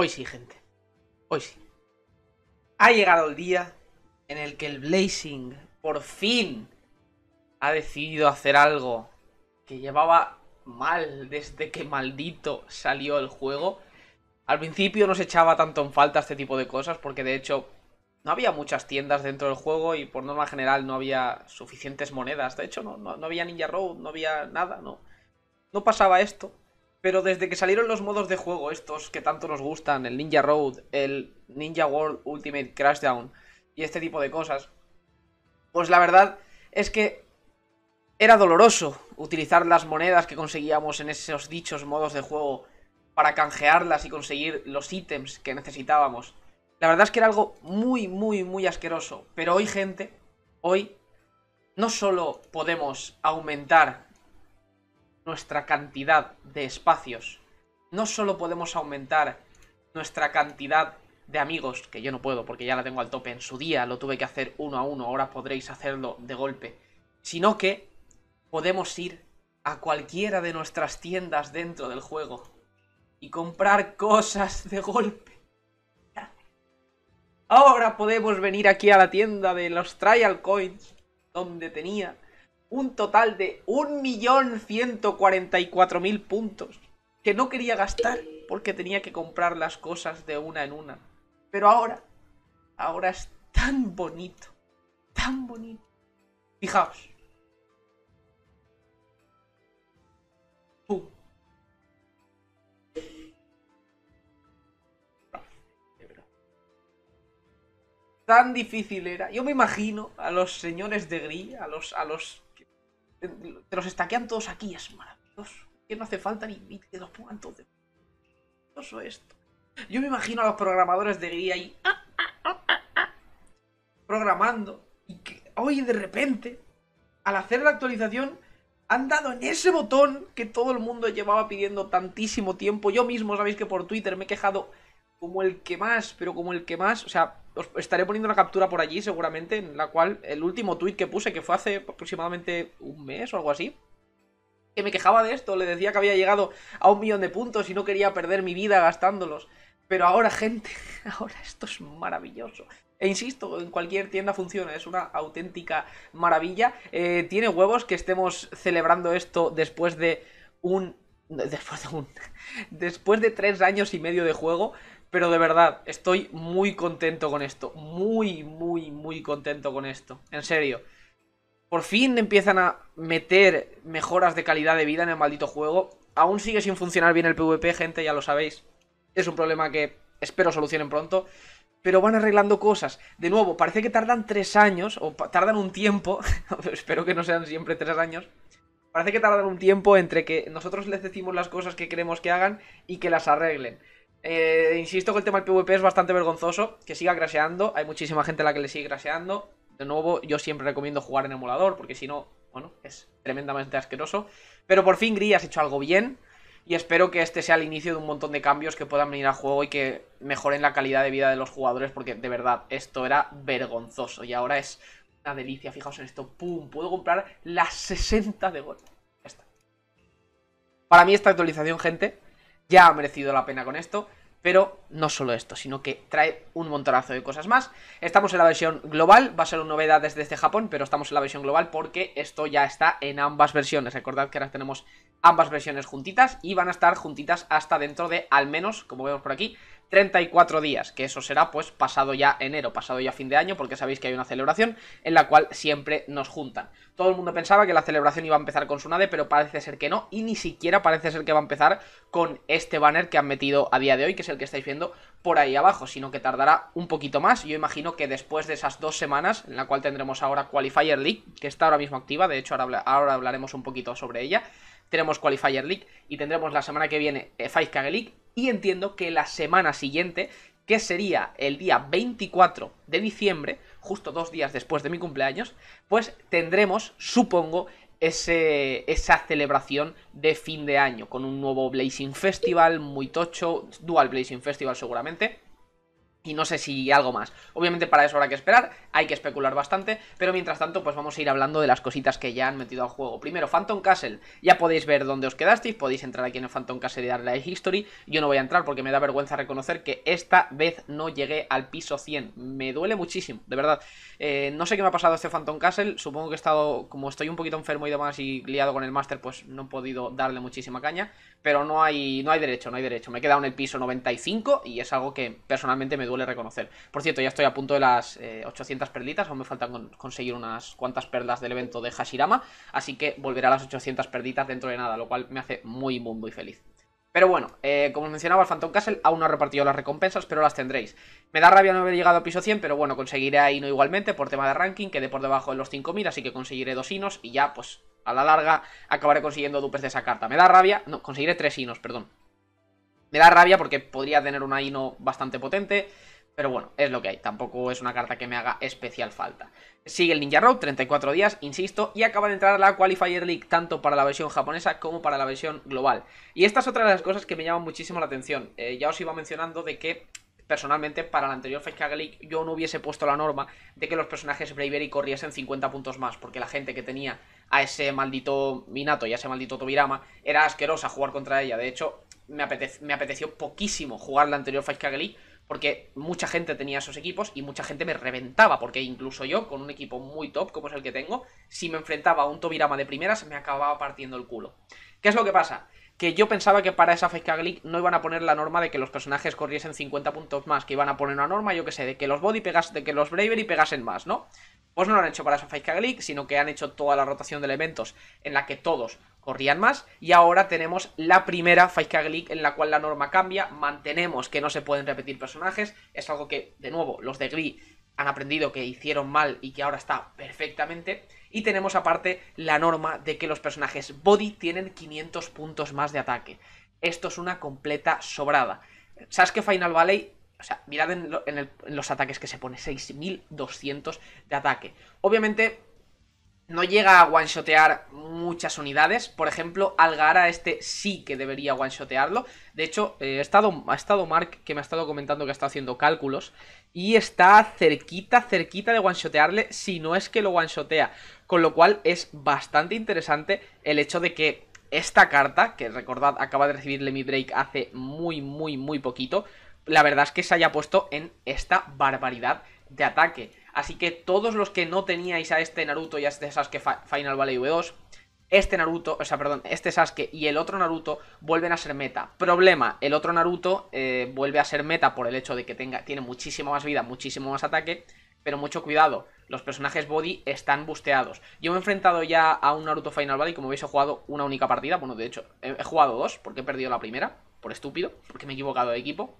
Hoy sí, gente. Hoy sí. Ha llegado el día en el que el Blazing por fin ha decidido hacer algo que llevaba mal desde que maldito salió el juego. Al principio no se echaba tanto en falta este tipo de cosas porque de hecho no había muchas tiendas dentro del juego y por norma general no había suficientes monedas. De hecho no, había Ninja Road, no había nada, no. No pasaba esto. Pero desde que salieron los modos de juego, estos que tanto nos gustan, el Ninja Road, el Ninja World Ultimate Crashdown y este tipo de cosas, pues la verdad es que era doloroso utilizar las monedas que conseguíamos en esos dichos modos de juego para canjearlas y conseguir los ítems que necesitábamos. La verdad es que era algo muy, muy, muy asqueroso. Pero hoy, gente, hoy no solo podemos aumentar nuestra cantidad de espacios, no solo podemos aumentar nuestra cantidad de amigos, que yo no puedo porque ya la tengo al tope, en su día lo tuve que hacer uno a uno, ahora podréis hacerlo de golpe, sino que podemos ir a cualquiera de nuestras tiendas dentro del juego y comprar cosas de golpe. Ahora podemos venir aquí a la tienda de los Trial Coins, donde tenía un total de 1.144.000 puntos que no quería gastar porque tenía que comprar las cosas de una en una. Pero ahora, ahora es tan bonito, tan bonito. Fijaos. Tan difícil era. Yo me imagino a los señores de Gris, a los, a los te los estaquean todos aquí, es maravilloso. Que no hace falta ni, que los pongan todos. Maravilloso esto. Yo me imagino a los programadores de guía ahí ah, ah, ah, programando y que hoy de repente, al hacer la actualización, han dado en ese botón que todo el mundo llevaba pidiendo tantísimo tiempo. Yo mismo, sabéis que por Twitter me he quejado como el que más, pero como el que más, o sea, os estaré poniendo una captura por allí seguramente, en la cual el último tuit que puse, que fue hace aproximadamente un mes o algo así, que me quejaba de esto, le decía que había llegado a un millón de puntos y no quería perder mi vida gastándolos. Pero ahora, gente, ahora esto es maravilloso. E insisto, en cualquier tienda funciona, es una auténtica maravilla. Eh, tiene huevos que estemos celebrando esto después de un... Después de un... Después de tres años y medio de juego. Pero de verdad, estoy muy contento con esto. Muy, muy, muy contento con esto. En serio. Por fin empiezan a meter mejoras de calidad de vida en el maldito juego. Aún sigue sin funcionar bien el PvP, gente, ya lo sabéis. Es un problema que espero solucionen pronto. Pero van arreglando cosas. De nuevo, parece que tardan tres años, o tardan un tiempo. espero que no sean siempre tres años. Parece que tardan un tiempo entre que nosotros les decimos las cosas que queremos que hagan y que las arreglen. Eh, insisto que el tema del PvP es bastante vergonzoso, que siga graseando, hay muchísima gente a la que le sigue graseando. De nuevo, yo siempre recomiendo jugar en emulador, porque si no, bueno, es tremendamente asqueroso. Pero por fin Gris has hecho algo bien, y espero que este sea el inicio de un montón de cambios que puedan venir al juego y que mejoren la calidad de vida de los jugadores, porque de verdad, esto era vergonzoso, y ahora es una delicia, fijaos en esto, ¡pum! Puedo comprar las 60 de gol. Para mí esta actualización, gente, ya ha merecido la pena con esto. Pero no solo esto, sino que trae un montonazo de cosas más. Estamos en la versión global, va a ser una novedad desde este Japón, pero estamos en la versión global porque esto ya está en ambas versiones. Recordad que ahora tenemos ambas versiones juntitas y van a estar juntitas hasta dentro de al menos, como vemos por aquí, 34 días, que eso será pues pasado ya enero, pasado ya fin de año, porque sabéis que hay una celebración en la cual siempre nos juntan. Todo el mundo pensaba que la celebración iba a empezar con Sunade, pero parece ser que no, y ni siquiera parece ser que va a empezar con este banner que han metido a día de hoy, que es el que estáis viendo por ahí abajo, sino que tardará un poquito más. Yo imagino que después de esas dos semanas, en la cual tendremos ahora Qualifier League, que está ahora mismo activa, de hecho ahora, ahora hablaremos un poquito sobre ella, tenemos Qualifier League y tendremos la semana que viene eh, Five k League y entiendo que la semana siguiente, que sería el día 24 de diciembre, justo dos días después de mi cumpleaños, pues tendremos, supongo, ese, esa celebración de fin de año, con un nuevo Blazing Festival muy tocho, Dual Blazing Festival seguramente, y no sé si algo más. Obviamente para eso habrá que esperar, hay que especular bastante, pero mientras tanto pues vamos a ir hablando de las cositas que ya han metido al juego. Primero, Phantom Castle, ya podéis ver dónde os quedasteis, podéis entrar aquí en el Phantom Castle y darle a History, yo no voy a entrar porque me da vergüenza reconocer que esta vez no llegué al piso 100, me duele muchísimo, de verdad. Eh, no sé qué me ha pasado este Phantom Castle, supongo que he estado, como estoy un poquito enfermo y demás y liado con el Master pues no he podido darle muchísima caña, pero no hay, no hay derecho, no hay derecho. Me he quedado en el piso 95 y es algo que personalmente me duele reconocer. Por cierto, ya estoy a punto de las 800 eh, perlitas, aún me faltan conseguir unas cuantas perlas del evento de Hashirama, así que volveré a las 800 perlitas dentro de nada, lo cual me hace muy, muy, muy feliz. Pero bueno, eh, como os mencionaba, el Phantom Castle aún no ha repartido las recompensas, pero las tendréis. Me da rabia no haber llegado a piso 100, pero bueno, conseguiré ahí no igualmente por tema de ranking, quedé por debajo de los 5.000, así que conseguiré dos hinos y ya, pues, a la larga acabaré consiguiendo dupes de esa carta. Me da rabia, no, conseguiré tres hinos, perdón. Me da rabia porque podría tener una hino bastante potente, pero bueno, es lo que hay. Tampoco es una carta que me haga especial falta. Sigue el Ninja Road, 34 días, insisto, y acaba de entrar la Qualifier League tanto para la versión japonesa como para la versión global. Y esta es otra de las cosas que me llaman muchísimo la atención. Eh, ya os iba mencionando de que personalmente para la anterior Fetch League yo no hubiese puesto la norma de que los personajes Bravery corriesen 50 puntos más, porque la gente que tenía a ese maldito Minato y a ese maldito Tobirama era asquerosa jugar contra ella. De hecho, me, apeteció poquísimo jugar la anterior Fetch League porque mucha gente tenía esos equipos y mucha gente me reventaba, porque incluso yo, con un equipo muy top como es el que tengo, si me enfrentaba a un Tobirama de primeras, me acababa partiendo el culo. ¿Qué es lo que pasa? que yo pensaba que para esa Cag League no iban a poner la norma de que los personajes corriesen 50 puntos más, que iban a poner una norma, yo qué sé, de que los Body pegasen, de que los Bravery pegasen más, ¿no? Pues no lo han hecho para esa Cag League, sino que han hecho toda la rotación de elementos en la que todos corrían más y ahora tenemos la primera Cag League en la cual la norma cambia, mantenemos que no se pueden repetir personajes, es algo que, de nuevo, los de Glee han aprendido que hicieron mal y que ahora está perfectamente. Y tenemos aparte la norma de que los personajes body tienen 500 puntos más de ataque. Esto es una completa sobrada. ¿Sabes qué Final Valley, o sea, mirad en, en los ataques que se pone, 6200 de ataque. Obviamente no llega a one-shotear muchas unidades. Por ejemplo, Algara este sí que debería one-shotearlo. De hecho, eh, ha, estado, Mark que me ha estado comentando que ha estado haciendo cálculos. Y está cerquita, cerquita de one-shotearle si no es que lo one-shotea. Con lo cual es bastante interesante el hecho de que esta carta, que recordad acaba de recibirle mi Break hace muy, muy, muy poquito, la verdad es que se haya puesto en esta barbaridad de ataque. Así que todos los que no teníais a este Naruto y a este Sasuke Final Valley V2, este Naruto, o sea, perdón, este Sasuke y el otro Naruto vuelven a ser meta. Problema, el otro Naruto eh, vuelve a ser meta por el hecho de que tenga, tiene muchísima más vida, muchísimo más ataque, pero mucho cuidado, los personajes body están busteados. Yo me he enfrentado ya a un Naruto Final Valley, como veis he jugado una única partida, bueno, de hecho, he jugado dos, porque he perdido la primera, por estúpido, porque me he equivocado de equipo.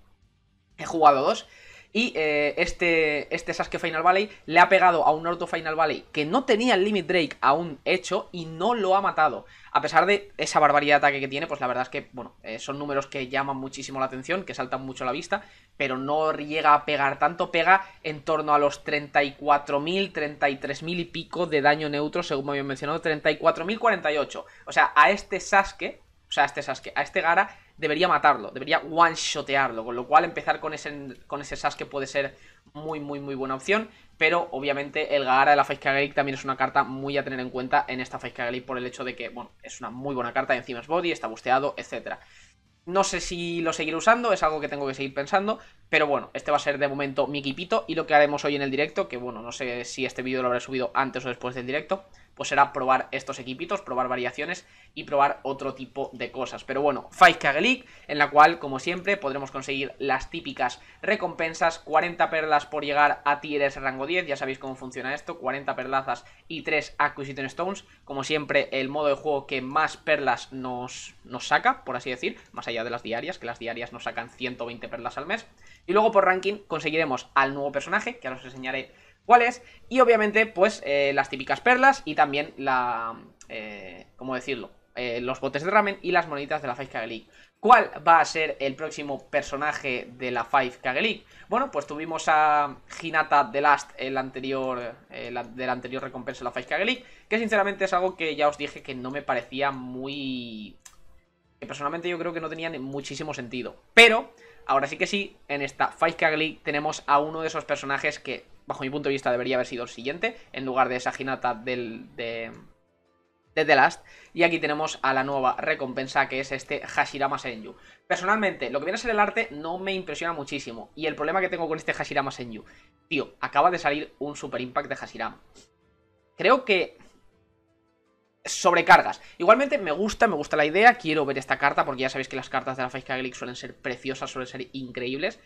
He jugado dos, y eh, este, este Sasuke Final Valley le ha pegado a un Orto Final Valley que no tenía el Limit Drake aún hecho y no lo ha matado. A pesar de esa barbaridad de ataque que tiene, pues la verdad es que, bueno, eh, son números que llaman muchísimo la atención, que saltan mucho a la vista, pero no llega a pegar tanto, pega en torno a los 34.000, 33.000 y pico de daño neutro, según me habían mencionado, 34.048. O sea, a este Sasuke, o sea, a este Sasuke, a este Gara debería matarlo, debería one-shotearlo, con lo cual empezar con ese, con ese puede ser muy, muy, muy buena opción, pero obviamente el Gaara de la Face también es una carta muy a tener en cuenta en esta Face por el hecho de que, bueno, es una muy buena carta, encima es body, está busteado, etcétera. No sé si lo seguiré usando, es algo que tengo que seguir pensando, pero bueno, este va a ser de momento mi equipito y lo que haremos hoy en el directo, que bueno, no sé si este vídeo lo habré subido antes o después del directo, pues será probar estos equipitos, probar variaciones y probar otro tipo de cosas. Pero bueno, 5K League, en la cual, como siempre, podremos conseguir las típicas recompensas, 40 perlas por llegar a Tieres rango 10, ya sabéis cómo funciona esto, 40 perlazas y 3 Acquisition Stones, como siempre, el modo de juego que más perlas nos, nos saca, por así decir, más allá de las diarias, que las diarias nos sacan 120 perlas al mes. Y luego por ranking conseguiremos al nuevo personaje, que ahora os enseñaré cuáles. Y obviamente, pues, eh, las típicas perlas y también la... Eh, ¿Cómo decirlo? Eh, los botes de ramen y las moneditas de la Five Kage League. ¿Cuál va a ser el próximo personaje de la Five Kage Bueno, pues tuvimos a Hinata The Last el anterior, de la anterior recompensa de la Five Kage League, que sinceramente es algo que ya os dije que no me parecía muy... que personalmente yo creo que no tenía muchísimo sentido. Pero, ahora sí que sí, en esta Five Kage League tenemos a uno de esos personajes que bajo mi punto de vista, debería haber sido el siguiente, en lugar de esa jinata del, de, The Last. Y aquí tenemos a la nueva recompensa que es este Hashirama Senju. Personalmente, lo que viene a ser el arte no me impresiona muchísimo. Y el problema que tengo con este Hashirama Senju, tío, acaba de salir un Super Impact de Hashirama. Creo que sobrecargas. Igualmente me gusta, me gusta la idea, quiero ver esta carta porque ya sabéis que las cartas de la Faiz Glick suelen ser preciosas, suelen ser increíbles,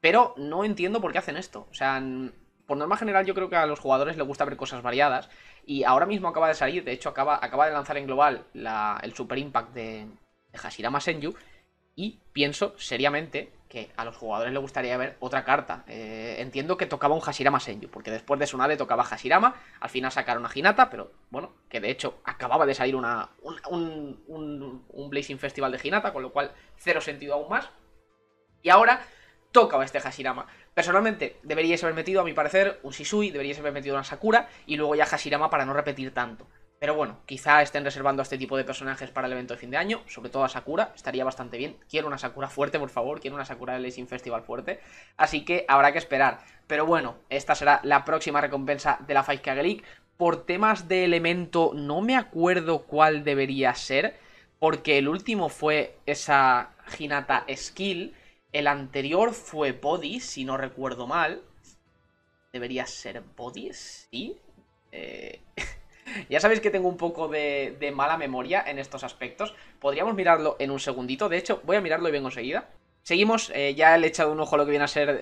pero no entiendo por qué hacen esto. O sea, por norma general yo creo que a los jugadores les gusta ver cosas variadas y ahora mismo acaba de salir, de hecho acaba, acaba de lanzar en global el Super Impact de, Hashirama Senju y pienso seriamente que a los jugadores les gustaría ver otra carta. Eh, entiendo que tocaba un Hashirama Senju, porque después de Sunade tocaba Hashirama, al final sacaron a Hinata, pero bueno, que de hecho acababa de salir una, un, un, Blazing Festival de Hinata, con lo cual cero sentido aún más. Y ahora toca este Hashirama. Personalmente, deberíais haber metido, a mi parecer, un Shisui, deberíais haber metido una Sakura y luego ya Hashirama para no repetir tanto. Pero bueno, quizá estén reservando a este tipo de personajes para el evento de fin de año, sobre todo a Sakura, estaría bastante bien. Quiero una Sakura fuerte, por favor, quiero una Sakura del Racing Festival fuerte, así que habrá que esperar. Pero bueno, esta será la próxima recompensa de la Fight League. Por temas de elemento, no me acuerdo cuál debería ser, porque el último fue esa Hinata Skill, el anterior fue body si no recuerdo mal. Debería ser Bodies, sí. Eh, ya sabéis que tengo un poco de, de mala memoria en estos aspectos. Podríamos mirarlo en un segundito. De hecho, voy a mirarlo y vengo enseguida. Seguimos, eh, ya le he echado un ojo a lo que vienen a ser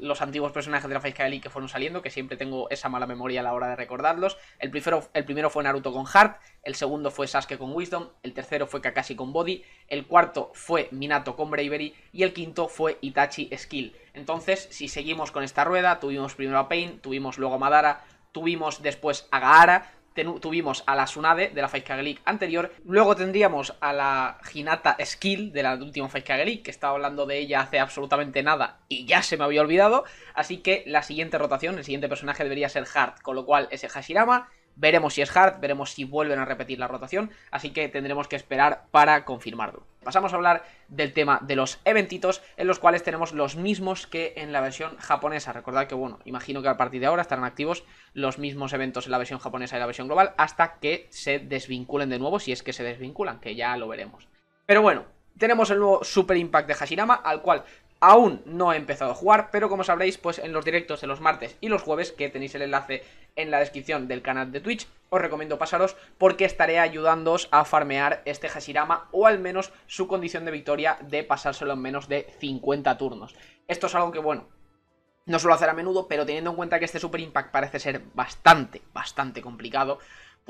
los antiguos personajes de la Face que fueron saliendo, que siempre tengo esa mala memoria a la hora de recordarlos. El primero, el primero fue Naruto con Heart, el segundo fue Sasuke con Wisdom, el tercero fue Kakashi con Body, el cuarto fue Minato con Bravery y el quinto fue Itachi Skill. Entonces, si seguimos con esta rueda, tuvimos primero a Pain, tuvimos luego a Madara, tuvimos después a Gaara, tuvimos a la Tsunade de la Faizka League anterior. Luego tendríamos a la Hinata Skill de la última Faizka League, que estaba hablando de ella hace absolutamente nada y ya se me había olvidado. Así que la siguiente rotación, el siguiente personaje debería ser Hart, con lo cual ese Hashirama Veremos si es hard, veremos si vuelven a repetir la rotación, así que tendremos que esperar para confirmarlo. Pasamos a hablar del tema de los eventitos, en los cuales tenemos los mismos que en la versión japonesa. Recordad que, bueno, imagino que a partir de ahora estarán activos los mismos eventos en la versión japonesa y la versión global hasta que se desvinculen de nuevo, si es que se desvinculan, que ya lo veremos. Pero bueno, tenemos el nuevo Super Impact de Hashirama, al cual Aún no he empezado a jugar, pero como sabréis, pues en los directos de los martes y los jueves, que tenéis el enlace en la descripción del canal de Twitch, os recomiendo pasaros porque estaré ayudándoos a farmear este Hashirama o al menos su condición de victoria de pasárselo en menos de 50 turnos. Esto es algo que, bueno, no suelo hacer a menudo, pero teniendo en cuenta que este Super Impact parece ser bastante, bastante complicado,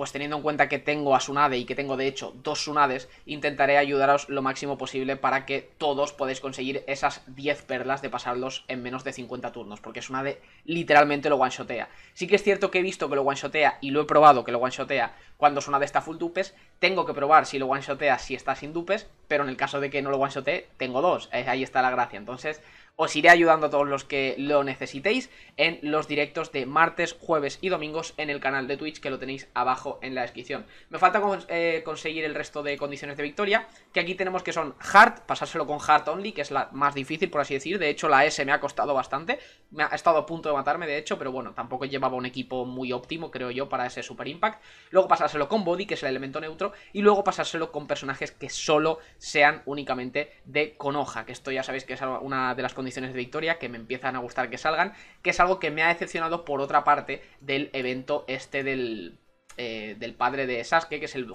pues teniendo en cuenta que tengo a Sunade y que tengo de hecho dos Sunades, intentaré ayudaros lo máximo posible para que todos podáis conseguir esas 10 perlas de pasarlos en menos de 50 turnos, porque Sunade literalmente lo one-shotea. Sí que es cierto que he visto que lo one-shotea y lo he probado que lo one-shotea cuando Sunade está full dupes, tengo que probar si lo one-shotea si está sin dupes, pero en el caso de que no lo one-shotee, tengo dos, eh, ahí está la gracia, entonces... Os iré ayudando a todos los que lo necesitéis en los directos de martes, jueves y domingos en el canal de Twitch que lo tenéis abajo en la descripción. Me falta eh, conseguir el resto de condiciones de victoria, que aquí tenemos que son Hard, pasárselo con Heart Only, que es la más difícil por así decir. De hecho la S me ha costado bastante, me ha estado a punto de matarme de hecho, pero bueno, tampoco llevaba un equipo muy óptimo creo yo para ese Super Impact. Luego pasárselo con Body, que es el elemento neutro, y luego pasárselo con personajes que solo sean únicamente de hoja, que esto ya sabéis que es una de las condiciones de victoria que me empiezan a gustar que salgan, que es algo que me ha decepcionado por otra parte del evento este del, eh, del padre de Sasuke, que es el,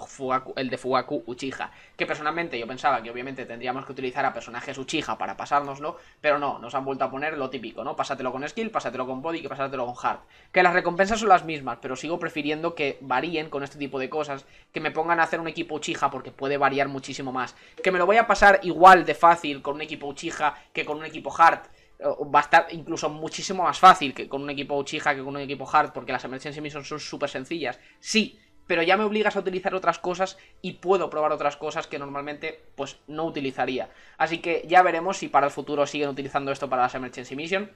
el de Fugaku Uchiha. Que personalmente yo pensaba que obviamente tendríamos que utilizar a personajes Uchiha para pasárnoslo, pero no, nos han vuelto a poner lo típico, ¿no? Pásatelo con skill, pásatelo con body, que pásatelo con hard. Que las recompensas son las mismas, pero sigo prefiriendo que varíen con este tipo de cosas, que me pongan a hacer un equipo Uchiha porque puede variar muchísimo más. Que me lo voy a pasar igual de fácil con un equipo Uchiha que con un equipo hard va a estar incluso muchísimo más fácil que con un equipo Uchiha que con un equipo Hard, porque las Emergency Missions son súper sencillas. Sí, pero ya me obligas a utilizar otras cosas y puedo probar otras cosas que normalmente pues no utilizaría. Así que ya veremos si para el futuro siguen utilizando esto para las Emergency Mission.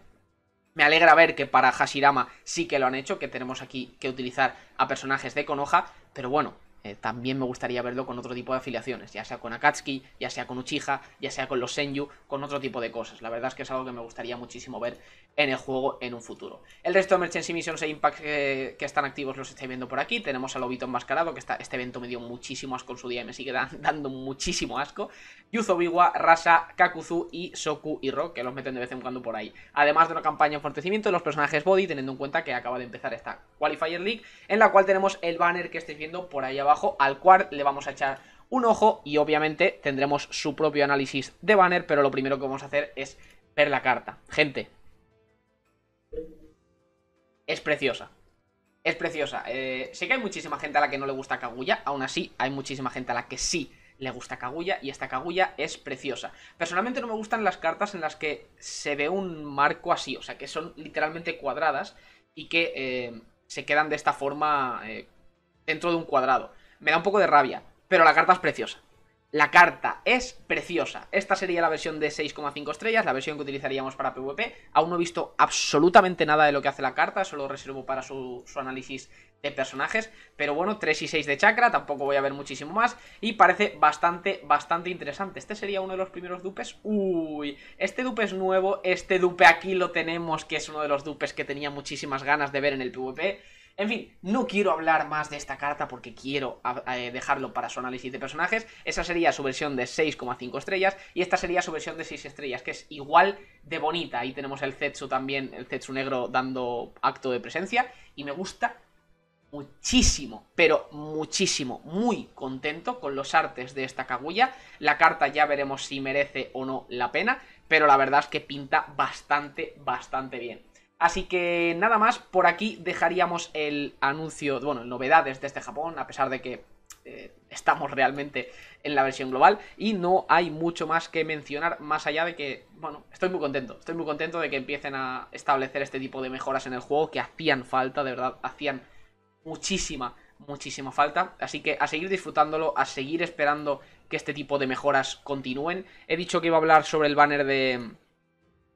Me alegra ver que para Hashirama sí que lo han hecho, que tenemos aquí que utilizar a personajes de Konoha, pero bueno, eh, también me gustaría verlo con otro tipo de afiliaciones, ya sea con Akatsuki, ya sea con Uchiha, ya sea con los Senju, con otro tipo de cosas. La verdad es que es algo que me gustaría muchísimo ver en el juego en un futuro. El resto de Merchants y Missions e Impact que, están activos los estáis viendo por aquí. Tenemos a Lobito enmascarado, que está, este evento me dio muchísimo asco en su día y me sigue dando muchísimo asco. Yuzobiwa, Rasa, Kakuzu y Soku y Rock, que los meten de vez en cuando por ahí. Además de una campaña de fortalecimiento de los personajes Body, teniendo en cuenta que acaba de empezar esta Qualifier League, en la cual tenemos el banner que estáis viendo por ahí abajo al cual le vamos a echar un ojo y obviamente tendremos su propio análisis de banner, pero lo primero que vamos a hacer es ver la carta. Gente, es preciosa. Es preciosa. Eh, sé que hay muchísima gente a la que no le gusta Kaguya, aún así hay muchísima gente a la que sí le gusta Kaguya y esta Kaguya es preciosa. Personalmente no me gustan las cartas en las que se ve un marco así, o sea, que son literalmente cuadradas y que eh, se quedan de esta forma eh, dentro de un cuadrado me da un poco de rabia, pero la carta es preciosa. La carta es preciosa. Esta sería la versión de 6,5 estrellas, la versión que utilizaríamos para PvP. Aún no he visto absolutamente nada de lo que hace la carta, solo reservo para su, su análisis de personajes. Pero bueno, 3 y 6 de chakra, tampoco voy a ver muchísimo más. Y parece bastante, bastante interesante. Este sería uno de los primeros dupes. Uy, este dupe es nuevo, este dupe aquí lo tenemos, que es uno de los dupes que tenía muchísimas ganas de ver en el PvP. En fin, no quiero hablar más de esta carta porque quiero ah, eh, dejarlo para su análisis de personajes. Esa sería su versión de 6,5 estrellas y esta sería su versión de 6 estrellas, que es igual de bonita. Ahí tenemos el Zetsu también, el Zetsu negro dando acto de presencia y me gusta muchísimo, pero muchísimo, muy contento con los artes de esta Kaguya. La carta ya veremos si merece o no la pena, pero la verdad es que pinta bastante, bastante bien. Así que nada más, por aquí dejaríamos el anuncio, bueno, novedades de este Japón, a pesar de que eh, estamos realmente en la versión global y no hay mucho más que mencionar más allá de que, bueno, estoy muy contento, estoy muy contento de que empiecen a establecer este tipo de mejoras en el juego que hacían falta, de verdad, hacían muchísima, muchísima falta, así que a seguir disfrutándolo, a seguir esperando que este tipo de mejoras continúen. He dicho que iba a hablar sobre el banner de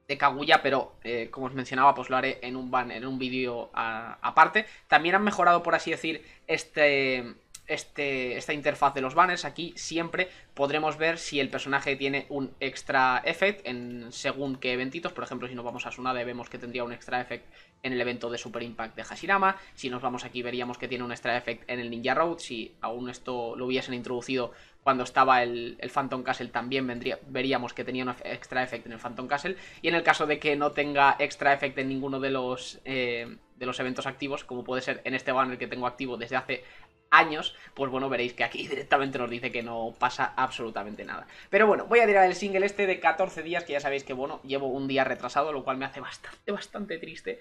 de Kaguya, pero eh, como os mencionaba, pues lo haré en un banner, en un vídeo aparte. También han mejorado, por así decir, este, este, esta interfaz de los banners. Aquí siempre podremos ver si el personaje tiene un extra effect en según qué eventitos. Por ejemplo, si nos vamos a Sunade vemos que tendría un extra effect en el evento de Super Impact de Hashirama. Si nos vamos aquí veríamos que tiene un extra effect en el Ninja Road. Si aún esto lo hubiesen introducido cuando estaba el, Phantom Castle también vendría, veríamos que tenía un extra effect en el Phantom Castle. Y en el caso de que no tenga extra effect en ninguno de los, eh, de los eventos activos, como puede ser en este banner que tengo activo desde hace años, pues bueno, veréis que aquí directamente nos dice que no pasa absolutamente nada. Pero bueno, voy a tirar el single este de 14 días, que ya sabéis que bueno, llevo un día retrasado, lo cual me hace bastante, bastante triste.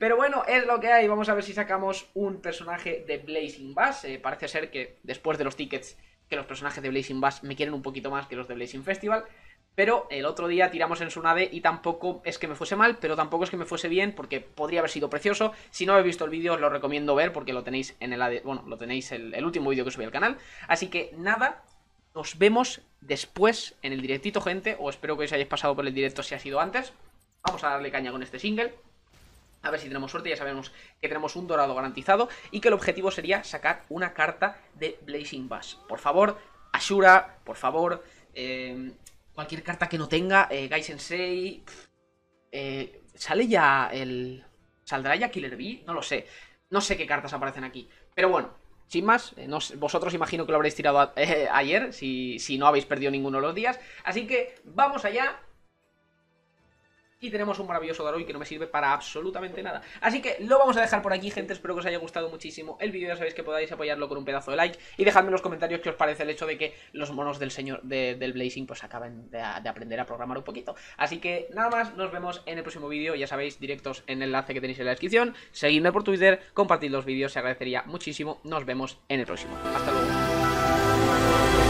Pero bueno, es lo que hay, vamos a ver si sacamos un personaje de Blazing Bass. Eh, parece ser que después de los tickets que los personajes de Blazing Bass me quieren un poquito más que los de Blazing Festival. Pero el otro día tiramos en su nave y tampoco es que me fuese mal, pero tampoco es que me fuese bien porque podría haber sido precioso. Si no habéis visto el vídeo os lo recomiendo ver porque lo tenéis en el bueno, lo tenéis el último vídeo que subí al canal. Así que nada, nos vemos después en el directito, gente, o espero que os hayáis pasado por el directo si ha sido antes. Vamos a darle caña con este single. A ver si tenemos suerte, ya sabemos que tenemos un dorado garantizado y que el objetivo sería sacar una carta de Blazing Bass. Por favor, Ashura, por favor, eh, cualquier carta que no tenga, eh, Gai eh, ¿Sale ya el... ¿Saldrá ya Killer Bee? No lo sé. No sé qué cartas aparecen aquí. Pero bueno, sin más, eh, vosotros imagino que lo habréis tirado ayer, si no habéis perdido ninguno de los días. Así que vamos allá y tenemos un maravilloso Daroy que no me sirve para absolutamente nada. Así que lo vamos a dejar por aquí, gente. Espero que os haya gustado muchísimo el vídeo. Ya sabéis que podáis apoyarlo con un pedazo de like. Y dejadme en los comentarios qué os parece el hecho de que los monos del señor del Blazing pues acaben de, de, aprender a programar un poquito. Así que nada más, nos vemos en el próximo vídeo. Ya sabéis, directos en el enlace que tenéis en la descripción. Seguidme por Twitter, compartid los vídeos, se agradecería muchísimo. Nos vemos en el próximo. Hasta luego.